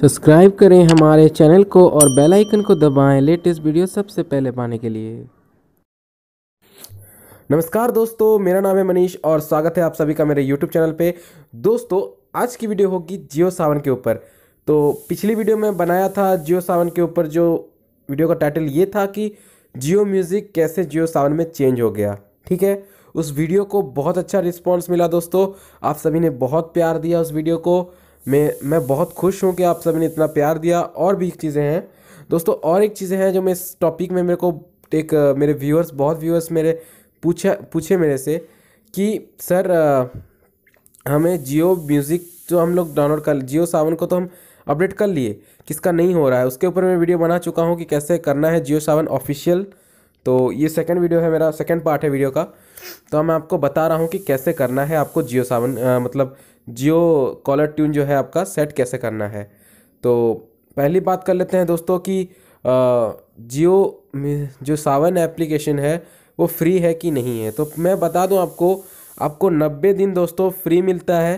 subscribe करें हमारे channel को और बेल आइकन को दबाएं लेटेस्ट वीडियो सबसे पहले पाने के लिए नमस्कार दोस्तों मेरा नाम है मनीष और स्वागत है आप सभी का मेरे यूट्यूब चैनल पे दोस्तों आज की वीडियो होगी जियो सावन के ऊपर तो पिछली वीडियो में बनाया था जियो सावन के ऊपर जो वीडियो का टाइटल ये था कि जियो म्यूज़िक कैसे जियो सावन में चेंज हो गया ठीक है उस वीडियो को बहुत अच्छा रिस्पॉन्स मिला दोस्तों आप सभी ने बहुत प्यार दिया उस वीडियो को मैं मैं बहुत खुश हूँ कि आप सभी ने इतना प्यार दिया और भी चीज़ें हैं दोस्तों और एक चीज़ें हैं जो मैं इस टॉपिक में मेरे को एक मेरे व्यूअर्स बहुत व्यूअर्स मेरे पूछा पूछे मेरे से कि सर हमें जियो म्यूज़िक जो तो हम लोग डाउनलोड कर जियो सावन को तो हम अपडेट कर लिए किसका नहीं हो रहा है उसके ऊपर मैं वीडियो बना चुका हूँ कि कैसे करना है जियो सावन ऑफिशियल तो ये सेकंड वीडियो है मेरा सेकंड पार्ट है वीडियो का तो मैं आपको बता रहा हूँ कि कैसे करना है आपको जियो सावन आ, मतलब जियो कॉलर ट्यून जो है आपका सेट कैसे करना है तो पहली बात कर लेते हैं दोस्तों कि जियो जो सावन एप्लीकेशन है वो फ्री है कि नहीं है तो मैं बता दूं आपको आपको नब्बे दिन दोस्तों फ्री मिलता है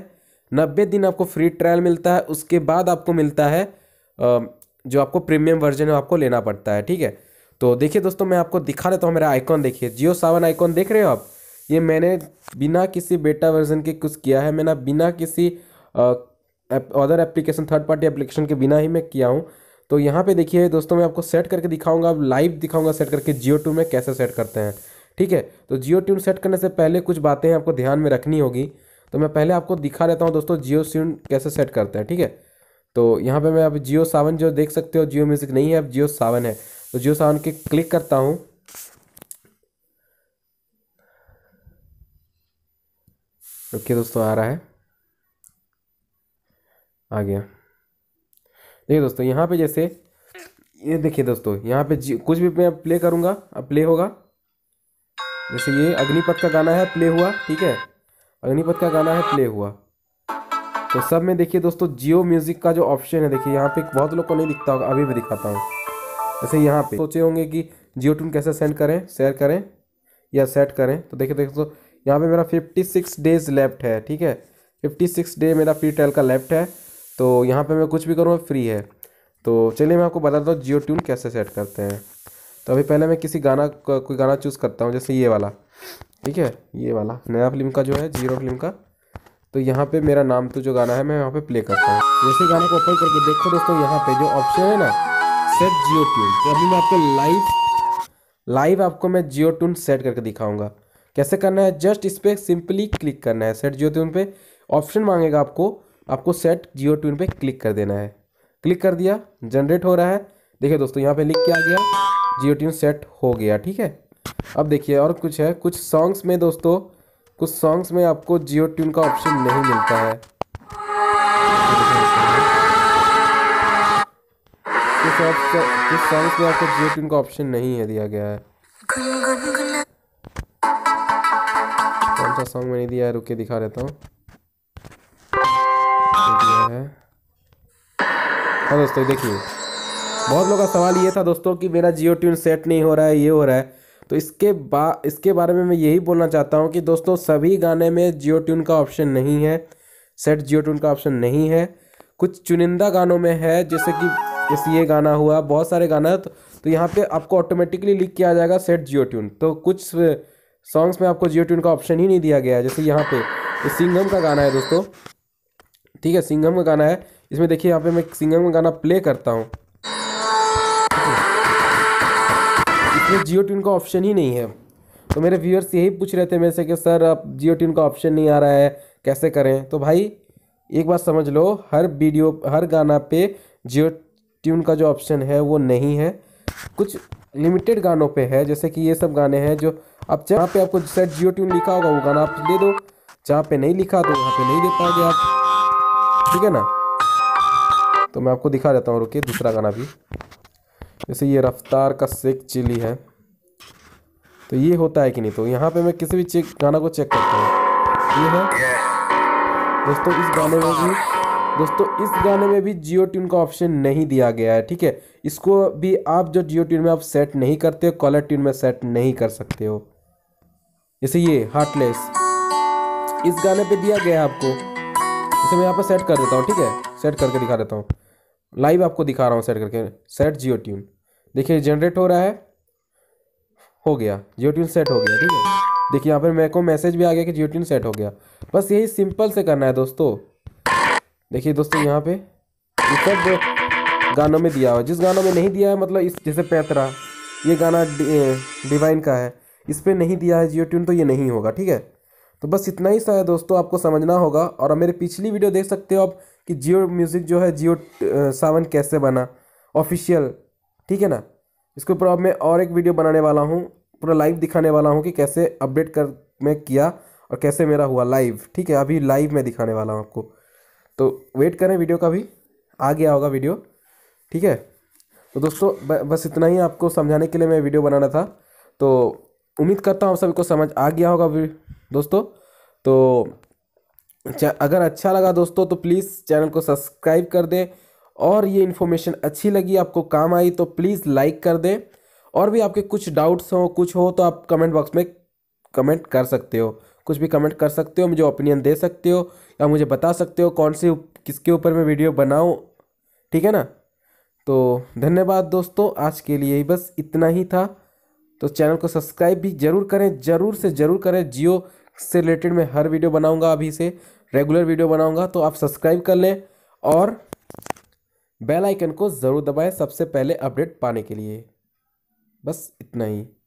नब्बे दिन आपको फ्री ट्रायल मिलता है उसके बाद आपको मिलता है जो आपको प्रीमियम वर्जन है आपको लेना पड़ता है ठीक है तो देखिए दोस्तों मैं आपको दिखा देता हूँ मेरा आइकॉन देखिए जियो सावन आइकॉन देख रहे हो आप ये मैंने बिना किसी बेटा वर्जन के कुछ किया है मैंने बिना किसी other application third party application के बिना ही मैं किया हूँ तो यहाँ पे देखिए दोस्तों मैं आपको सेट करके दिखाऊंगा अब लाइव दिखाऊंगा सेट करके जियो ट्यून में कैसे सेट करते हैं ठीक है तो जियो ट्यून सेट करने से पहले कुछ बातें आपको ध्यान में रखनी होगी तो मैं पहले आपको दिखा देता हूँ दोस्तों जियो ट्यून कैसे सेट करते हैं ठीक है तो यहाँ पर मैं आप जियो सावन जो देख सकते हो जियो म्यूज़िक नहीं है अब जियो सावन है तो जियो सावन के क्लिक करता हूँ रुकिए दोस्तों आ रहा है आ गया देखिए दोस्तों यहाँ पे जैसे ये देखिए दोस्तों यहाँ पे कुछ भी मैं प्ले करूँगा अब प्ले होगा जैसे ये अग्निपथ का गाना है प्ले हुआ ठीक है अग्निपथ का गाना है प्ले हुआ तो सब में देखिए दोस्तों जियो म्यूज़िक का जो ऑप्शन है देखिए यहाँ पे बहुत लोग को नहीं दिखता होगा अभी भी दिखाता हूँ जैसे यहाँ पे सोचे होंगे कि जियो टून कैसे सेंड करें शेयर करें या सेट करें तो देखिए दोस्तों यहाँ पे मेरा फिफ्टी सिक्स डेज लेफ्ट है ठीक है फिफ्टी सिक्स डे मेरा फ्री ट्रायल का लेफ्ट है तो यहाँ पे मैं कुछ भी करूँगा फ्री है तो चलिए मैं आपको बताता हूँ जियो ट्यून कैसे सेट करते हैं तो अभी पहले मैं किसी गाना कोई गाना चूज़ करता हूँ जैसे ये वाला ठीक है ये वाला नया फिल्म का जो है जीरो फिल्म का तो यहाँ पे मेरा नाम तो जो गाना है मैं यहाँ पे प्ले करता हूँ जैसे गाने को ओपन करके देखो दोस्तों यहाँ पे जो ऑप्शन है ना सेट जियो ट्यून तो अभी मैं आपको लाइव लाइव आपको मैं जियो ट्यून सेट करके दिखाऊंगा कैसे करना है जस्ट इस पर सिंपली क्लिक करना है सेट जियो ट्यून पर ऑप्शन मांगेगा आपको आपको सेट जियो ट्यून पर क्लिक कर देना है क्लिक कर दिया जनरेट हो रहा है देखिए दोस्तों यहाँ पे लिख के आ गया जियो ट्यून सेट हो गया ठीक है अब देखिए और कुछ है कुछ सॉन्ग्स में दोस्तों कुछ सॉन्ग्स में आपको जियो ट्यून का ऑप्शन नहीं मिलता है कुछ सॉन्ग्स में आपको जियो ट्यून का ऑप्शन नहीं है दिया गया है का सॉन्ग मैंने दिया है रुके दिखा देता हूँ दिया है हाँ दोस्तों देखिए बहुत लोगों का सवाल ये था दोस्तों कि मेरा जियो ट्यून सेट नहीं हो रहा है ये हो रहा है तो इसके बा इसके बारे में मैं यही बोलना चाहता हूँ कि दोस्तों सभी गाने में जियो ट्यून का ऑप्शन नहीं है सेट जियो ट्यून का ऑप्शन नहीं है कुछ चुनिंदा गानों में है जैसे कि जैसे ये गाना हुआ बहुत सारे गाना तो, तो यहाँ पे आपको ऑटोमेटिकली लिख किया जाएगा सेट जियो ट्यून तो कुछ सॉन्ग्स में आपको जियो ट्यून का ऑप्शन ही नहीं दिया गया है जैसे यहाँ पे ये सिंगम का गाना है दोस्तों ठीक है सिंगम का गाना है इसमें देखिए यहाँ पे मैं सिंगम का गाना प्ले करता हूँ इसमें जियो ट्यून का ऑप्शन ही नहीं है तो मेरे व्यूअर्स यही पूछ रहे थे मेरे से कि सर आप जियो ट्यून का ऑप्शन नहीं आ रहा है कैसे करें तो भाई एक बात समझ लो हर वीडियो हर गाना पे जियो ट्यून का जो ऑप्शन है वो नहीं है कुछ लिमिटेड गानों पे है जैसे कि ये सब गाने हैं जो अब जहाँ पे आपको सेट जियो ट्यून लिखा होगा वो गाना आप दे दो जहाँ पे नहीं लिखा तो वहाँ पे नहीं दे पाओगे आप ठीक है ना तो मैं आपको दिखा देता हूँ रुके दूसरा गाना भी जैसे ये रफ्तार का सेक चिली है तो ये होता है कि नहीं तो यहाँ पे मैं किसी भी चेक गाना को चेक करता हूँ ये है दोस्तों इस गाने में भी दोस्तों इस गाने में भी जियो ट्यून का ऑप्शन नहीं दिया गया है ठीक है इसको भी आप जो जियो ट्यून में आप सेट नहीं करते हो कॉलर ट्यून में सेट नहीं कर सकते हो जैसे ये हार्टलेस इस गाने पे दिया गया है आपको इसे मैं यहाँ पर सेट कर देता हूँ ठीक है सेट करके दिखा देता हूँ लाइव आपको दिखा रहा हूँ सेट करके सेट जियो ट्यून देखिए जनरेट हो रहा है हो गया जियो ट्यून सेट हो गया ठीक है देखिए यहाँ पर मेरे को मैसेज भी आ गया कि जियो ट्यून सेट हो गया बस यही सिंपल से करना है दोस्तों देखिए दोस्तों यहाँ पे सब गानों में दिया हुआ जिस गानों में नहीं दिया है मतलब इस जैसे पैतरा ये गाना डिवाइन का है इस पर नहीं दिया है जियो ट्यून तो ये नहीं होगा ठीक है तो बस इतना ही सा है दोस्तों आपको समझना होगा और मेरी पिछली वीडियो देख सकते हो आप कि जियो म्यूज़िक जो है जियो सावन कैसे बना ऑफिशियल ठीक है ना इसके ऊपर अब मैं और एक वीडियो बनाने वाला हूँ पूरा लाइव दिखाने वाला हूँ कि कैसे अपडेट कर मैं किया और कैसे मेरा हुआ लाइव ठीक है अभी लाइव मैं दिखाने वाला हूँ आपको तो वेट करें वीडियो का भी आ गया होगा वीडियो ठीक है तो दोस्तों बस इतना ही आपको समझाने के लिए मैं वीडियो बनाना था तो उम्मीद करता हूँ आप सभी को समझ आ गया होगा दोस्तों तो अगर अच्छा लगा दोस्तों तो प्लीज़ चैनल को सब्सक्राइब कर दें और ये इन्फॉर्मेशन अच्छी लगी आपको काम आई तो प्लीज़ लाइक कर दें और भी आपके कुछ डाउट्स हो कुछ हो तो आप कमेंट बॉक्स में कमेंट कर सकते हो कुछ भी कमेंट कर सकते हो मुझे ओपिनियन दे सकते हो या मुझे बता सकते हो कौन सी किसके ऊपर मैं वीडियो बनाऊँ ठीक है ना तो धन्यवाद दोस्तों आज के लिए बस इतना ही था तो चैनल को सब्सक्राइब भी जरूर करें जरूर से जरूर करें जियो से रिलेटेड मैं हर वीडियो बनाऊंगा अभी से रेगुलर वीडियो बनाऊंगा तो आप सब्सक्राइब कर लें और बेल आइकन को ज़रूर दबाएं सबसे पहले अपडेट पाने के लिए बस इतना ही